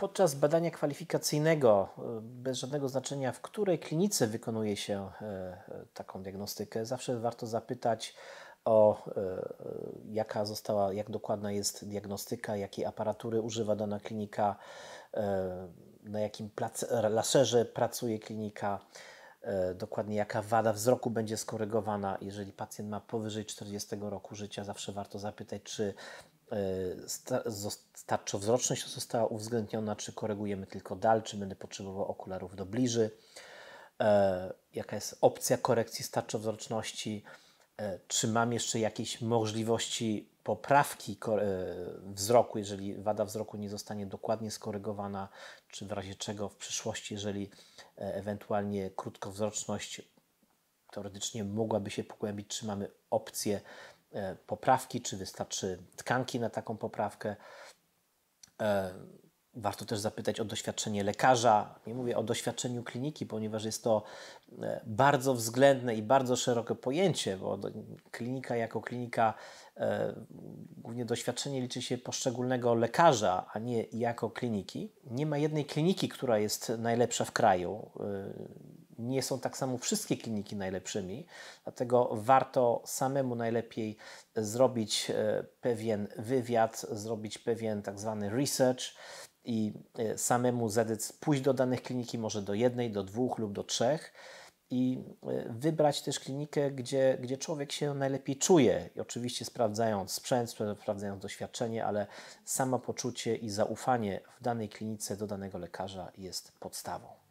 Podczas badania kwalifikacyjnego, e, bez żadnego znaczenia, w której klinice wykonuje się e, e, taką diagnostykę, zawsze warto zapytać o jaka została, jak dokładna jest diagnostyka, jakiej aparatury używa dana klinika, na jakim laserze pracuje klinika, dokładnie jaka wada wzroku będzie skorygowana. Jeżeli pacjent ma powyżej 40 roku życia, zawsze warto zapytać, czy E, starczowzroczność została uwzględniona, czy korygujemy tylko dal, czy będę potrzebował okularów do bliży, e, jaka jest opcja korekcji starczowzroczności, e, czy mam jeszcze jakieś możliwości poprawki wzroku, jeżeli wada wzroku nie zostanie dokładnie skorygowana, czy w razie czego w przyszłości, jeżeli ewentualnie krótkowzroczność teoretycznie mogłaby się pogłębić, czy mamy opcję E, poprawki, czy wystarczy tkanki na taką poprawkę. E, warto też zapytać o doświadczenie lekarza. Nie mówię o doświadczeniu kliniki, ponieważ jest to e, bardzo względne i bardzo szerokie pojęcie, bo klinika jako klinika, głównie doświadczenie liczy się poszczególnego lekarza, a nie jako kliniki. Nie ma jednej kliniki, która jest najlepsza w kraju nie są tak samo wszystkie kliniki najlepszymi, dlatego warto samemu najlepiej zrobić e, pewien wywiad, zrobić pewien tak zwany research i e, samemu zadecydować, pójść do danych kliniki, może do jednej, do dwóch lub do trzech i e, wybrać też klinikę, gdzie, gdzie człowiek się najlepiej czuje. I oczywiście sprawdzając sprzęt, sprawdzając doświadczenie, ale samo poczucie i zaufanie w danej klinice do danego lekarza jest podstawą.